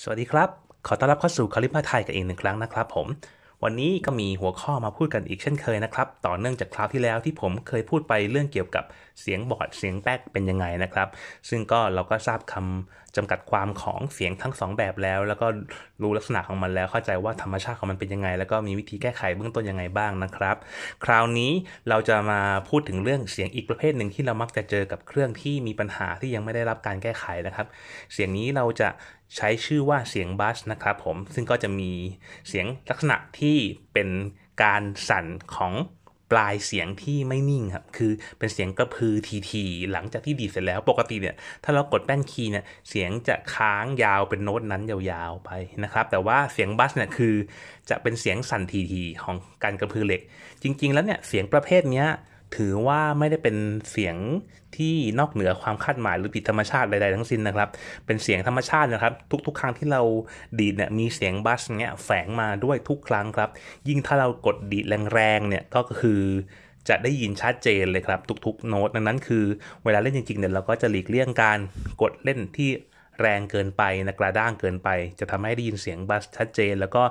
สวัสดีครับขอต้อนรับเข้าสู่คลิปมาไทยกันอีกหนึ่งครั้งนะครับ ผม วันนี้ก็มีหัวข้อมาพูดกันอีกเช่นเคยนะครับ ต่อเนื่องจากคราวที่แล้วที่ผมเคยพูดไปเรื่องเกี่ยวกับเสียงบอดเสียงแป๊กเป็นยังไงนะครับ ซึ่งก็เราก็ทราบคำจำกัดความของเสียงทั้ง2แบบแล้ว แล้วก็รู้ลักษณะของมันแล้วเข้าใจว่าธรรมชาติของมันเป็นยังไง แล้วก็มีวิธีแก้ไขเบื้องต้นยังไงบ้างนะครับ คราวนี้เราจะมาพูดถึงเรื่องเสียงอีกประเภทหนึ่งที่เรามักจะเจอกับเครื่องที่มีปัญหาที่ยังไม่ได้รับการแก้ไขนะครับ เสียงนี้เราจะใช้ชื่อว่าเสียงบัสนะครับผมซึ่งก็จะมีเสียงลักษณะที่เป็นการสั่นของปลายเสียงที่ไม่นิ่งครับคือเป็นเสียงกระพือทีๆหลังจากที่ดีดเสร็จแล้วปกติเนี่ยถ้าเรากดแป้นคีย์เนี่ยเสียงจะค้างยาวเป็นโน้ตนั้นยาวๆไปนะครับ แต่ว่าเสียงบัสเนี่ยคือจะเป็นเสียงสั่นทีๆของการกระพือเหล็ก จริง ๆ แล้วเนี่ยเสียงประเภทเนี้ยถือว่าไม่ได้เป็นเสียงที่นอกเหนือความคาดหมายหรือผิดธรรมชาติใดๆทั้งสิ้นนะครับ เป็นเสียงธรรมชาตินะครับทุก ๆครั้งที่เราดีดเนี่ยมีเสียงบัสเงี้ยแฝงมาด้วยทุกครั้งครับ ยิ่งถ้าเรากดดีดแรงๆเนี่ยก็คือจะได้ยินชัดเจนเลยครับ ทุกๆโน้ตดังนั้นคือเวลาเล่นจริงๆเนี่ยเราก็จะหลีกเลี่ยงการกดเล่นที่แรงเกินไปนะกระด้างเกินไป จะทำให้ได้ยินเสียงบัสชัดเจน แล้วก็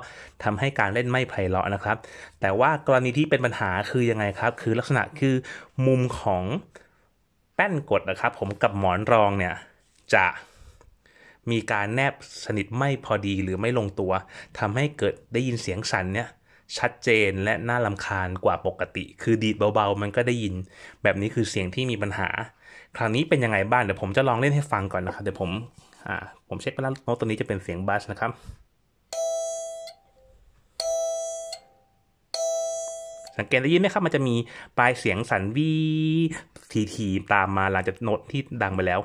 ทำให้การเล่นไม่ไพเราะนะครับ แต่ว่ากรณีที่เป็นปัญหาคือยังไงครับ คือลักษณะคือมุมของแป้นกดนะครับ ผมกับหมอนรองเนี่ยจะมีการแนบสนิทไม่พอดีหรือไม่ลงตัว ทำให้เกิดได้ยินเสียงสั่นเนี่ยชัดเจนและน่าลำคาญกว่าปกติ คือดีดเบาๆมันก็ได้ยินแบบนี้คือเสียงที่มีปัญหา คราวนี้เป็นยังไงบ้างเดี๋ยวผมจะลองเล่นให้ฟังก่อนนะครับเดี๋ยวผมอ่าผมเช็คไปแล้วโน้ตตัวนี้จะเป็นเสียงบัสนะครับ สังเกตได้ยินไหมครับ มันจะมีปลายเสียงสันวีทีทีตามมาหลังจากโน้ตที่ดังไปแล้ว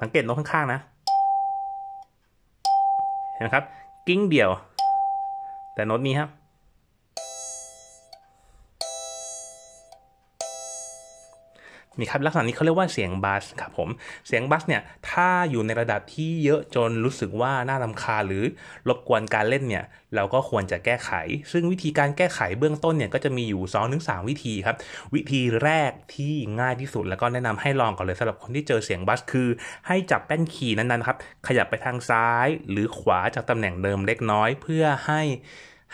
สังเกตโน้ตข้างๆนะ เห็นไหมครับกิ้งเดี่ยว แต่โน้ตนี้ครับนี่ครับลักษณะนี้เขาเรียกว่าเสียงบัสครับผมเสียงบัสเนี่ย ถ้าอยู่ในระดับที่เยอะจนรู้สึกว่าน่ารำคาหรือรบกวนการเล่นเนี่ย เราก็ควรจะแก้ไข ซึ่งวิธีการแก้ไขเบื้องต้นเนี่ยก็จะมีอยู่2สวิธีครับ วิธีแรกที่ง่ายที่สุดแล้วก็แนะนำให้ลองก่อนเลยสำหรับคนที่เจอเสียงบัสคือให้จับแป้นคีย์นั้นๆ ครับ ขยับไปทางซ้าย หรือขวาจากตำแหน่งเดิมเล็กน้อยเพื่อให้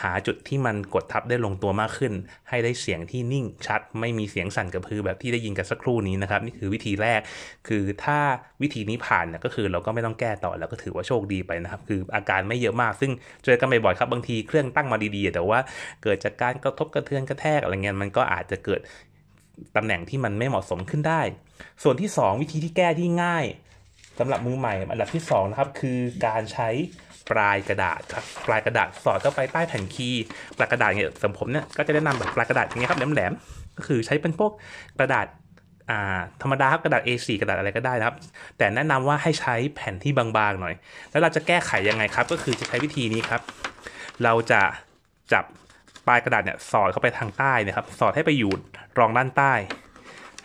หาจุดที่มันกดทับได้ลงตัวมากขึ้นให้ได้เสียงที่นิ่ง ชัดไม่มีเสียงสั่นกระพือแบบที่ได้ยินกันสักครู่นี้นะครับนี่คือวิธีแรกคือถ้าวิธีนี้ผ่านเนี่ยก็คือเราก็ไม่ต้องแก้ต่อแล้วก็ถือว่าโชคดีไปนะครับ คืออาการไม่เยอะมาก ซึ่งเจอกันบ่อยๆครับบางทีเครื่องตั้งมาดีๆแต่ว่าเกิดจากการกระทบกระเทือนกระแทกอะไรเงี้ยมันก็อาจจะเกิดตำแหน่งที่มันไม่เหมาะสมขึ้นได้ ส่วนที่ 2 วิธีที่แก้ที่ง่ายสำหรับมือใหม่อันดับที่2นะครับคือการใช้ปลายกระดาษครับปลายกระดาษสอดเข้าไปใต้แผ่นคีย์ปลายกระดาษเนี่ยสำผมเนี่ยก็จะแนะนำแบบปลายกระดาษอย่างเงี้ยครับแหลมๆก็คือใช้เป็นพวกกระดาษธรรมดาครับกระดาษ A4 กระดาษอะไรก็ได้นะครับ แต่แนะนำว่าให้ใช้แผ่นที่บางๆหน่อย แล้วเราจะแก้ไขยังไงครับ ก็คือจะใช้วิธีนี้ครับเราจะจับปลายกระดาษเนี่ยสอดเข้าไปทางใต้นะครับ สอดให้ไปอยู่รองด้านใต้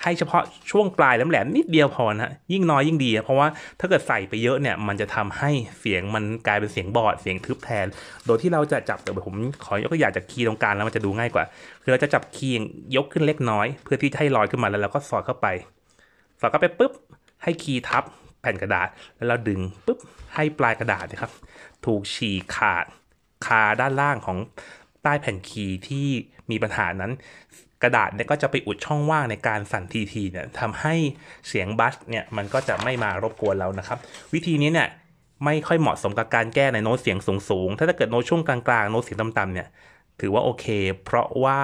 ให้เฉพาะช่วงปลายแหลมๆนิดเดียวพอนะยิ่งน้อยยิ่งดีเพราะว่าถ้าเกิดใส่ไปเยอะเนี่ยมันจะทำให้เสียงมันกลายเป็นเสียงบอดเสียงทึบแทน โดยที่เราจะจับแต่ผมขอยกตัวอย่างจากคีย์ตรงกลางแล้วมันจะดูง่ายกว่า คือเราจะจับคีย์ยกขึ้นเล็กน้อย เพื่อที่จะให้ลอยขึ้นมาแล้วเราก็สอดเข้าไปสอดเข้าไปปุ๊บให้คีย์ทับแผ่นกระดาษ แล้วเราดึงปุ๊บให้ปลายกระดาษนะครับถูกฉีกขาดคาด้านล่างของใต้แผ่นคีย์ที่มีปัญหานั้นกระดาษเนี่ยก็จะไปอุดช่องว่างในการสั่นทีทีเนี่ยทำให้เสียงบัสเนี่ยมันก็จะไม่มารบกวนเรานะครับ วิธีนี้เนี่ยไม่ค่อยเหมาะสมกับการแก้ในโน้ตเสียงสูงๆถ้าเกิดโน้ตช่วงกลางๆโน้ตเสียงต่ำๆเนี่ยถือว่าโอเค เพราะว่า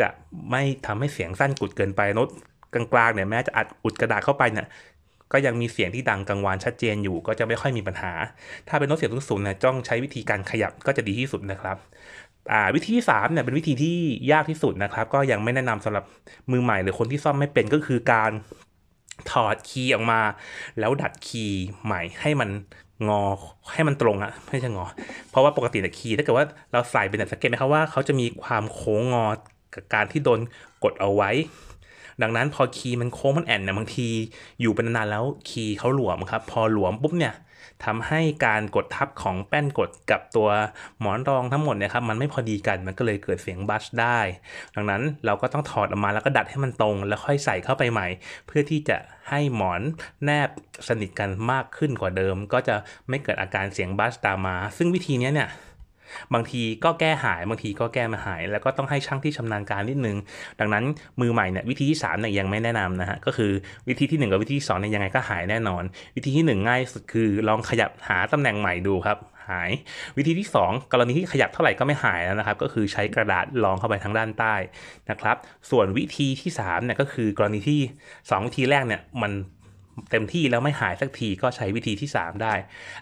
จะไม่ทำให้เสียงสั้นกุดเกินไปโน้ตกลางๆเนี่ยแม้จะอัดอุดกระดาษเข้าไปเนี่ยก็ยังมีเสียงที่ดังกังวานชัดเจนอยู่ก็จะไม่ค่อยมีปัญหา ถ้าเป็นโน้ตเสียงสูงๆนะจ้องใช้วิธีการขยับก็จะดีที่สุดนะครับอ่าวิธีที่มเนี่ยเป็นวิธีที่ยากที่สุดนะครับ ก็ยังไม่แนะนำสำหรับมือใหม่หรือคนที่ซ่อมไม่เป็นก็คือการถอดคีย์ออกมาแล้วดัดคีย์ใหม่ให้มันงอให้มันตรงอะไม่ใช่งอ เพราะว่าปกติแต่คีย์ ถ้าเกิดว่าเราใส่เป็นสังเกตไหมครับว่าเขาจะมีความโค้งงอกับการที่โดนกดเอาไว้ดังนั้นพอคีย์มันโค้งมันแอนเนี่ยบางทีอยู่เป็นนานแล้วคีย์เขาหลวมครับพอหลวมปุ๊บเนี่ยทำให้การกดทับของแป้นกดกับตัวหมอนรองทั้งหมดเนี่ยครับมันไม่พอดีกันมันก็เลยเกิดเสียงบัชได้ ดังนั้นเราก็ต้องถอดออกมาแล้วก็ดัดให้มันตรง แล้วค่อยใส่เข้าไปใหม่เพื่อที่จะให้หมอนแนบสนิทกันมากขึ้นกว่าเดิม ก็จะไม่เกิดอาการเสียงบัชตามมาซึ่งวิธีนี้เนี่ยบางทีก็แก้หายบางทีก็แก้มาหาย แล้วก็ต้องให้ช่างที่ชำนาญการนิดนึงดังนั้นมือใหม่เนี่ยวิธีที่สามเนี่ยยังไม่แนะนำนะฮะก็คือวิธีที่ 1กับวิธีที่เนี่ยยังไงก็หายแน่นอน วิธีที่ 1 ง่ายสุดคือลองขยับหาตำแหน่งใหม่ดูครับ หาย วิธีที่2กรณีที่ขยับเท่าไหร่ก็ไม่หายแล้วนะครับ ก็คือใช้กระดาษรองเข้าไปทางด้านใต้นะครับ ส่วนวิธีที่3เนี่ยก็คือกรณีที่2วิธีแรกเนี่ยมันเต็มที่แล้วไม่หายสักทีก็ใช้วิธีที่ 3 ได้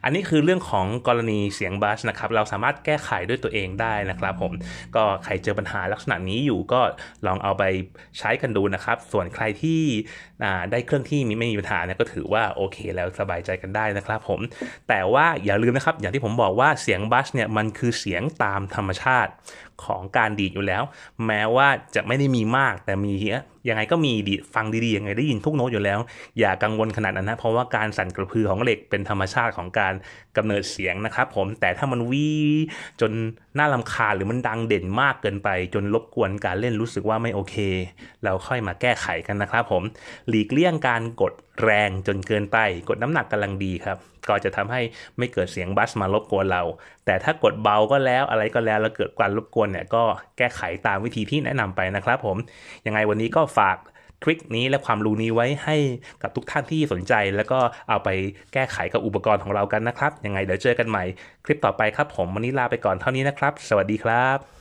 อันนี้คือเรื่องของกรณีเสียงบัสนะครับ เราสามารถแก้ไขด้วยตัวเองได้นะครับผม ก็ใครเจอปัญหา ลักษณะนี้อยู่ก็ลองเอาไปใช้กันดูนะครับ ส่วนใครที่ได้เครื่องที่มีไม่มีปัญหาเนี่ยก็ถือว่าโอเค แล้วสบายใจกันได้นะครับผม แต่ว่าอย่าลืมนะครับ อย่างที่ผมบอกว่าเสียงบัสเนี่ยมันคือเสียงตามธรรมชาติของการดีดอยู่แล้ว แม้ว่าจะไม่ได้มีมากแต่มีเยอะยังไงก็มีดีฟังดีๆ ยังไงได้ยินทุกโน้ตอยู่แล้ว อย่ากังวลขนาดนั้นนะ เพราะว่าการสั่นกระพือของเหล็กเป็นธรรมชาติของการกำเนิดเสียงนะครับผม แต่ถ้ามันวีจนน่าลาคาหรือมันดังเด่นมากเกินไป จนรบกวนการเล่นรู้สึกว่าไม่โอเค เราค่อยมาแก้ไขกันนะครับผมหลีกเลี่ยงการกดแรงจนเกินไปกดน้ำหนักกำลังดีครับก็จะทำให้ไม่เกิดเสียงบัสมารบกวนเรา แต่ถ้ากดเบาก็แล้วอะไรก็แล้ว แล้วเกิดการรบกวนเนี่ยก็แก้ไขตามวิธีที่แนะนำไปนะครับ ผม ยังไงวันนี้ก็ฝากทริคนี้และความรู้นี้ไว้ให้กับทุกท่านที่สนใจ แล้วก็เอาไปแก้ไขกับอุปกรณ์ของเรากันนะครับ ยังไงเดี๋ยวเจอกันใหม่คลิปต่อไปครับผมวันนี้ลาไปก่อนเท่านี้นะครับ สวัสดีครับ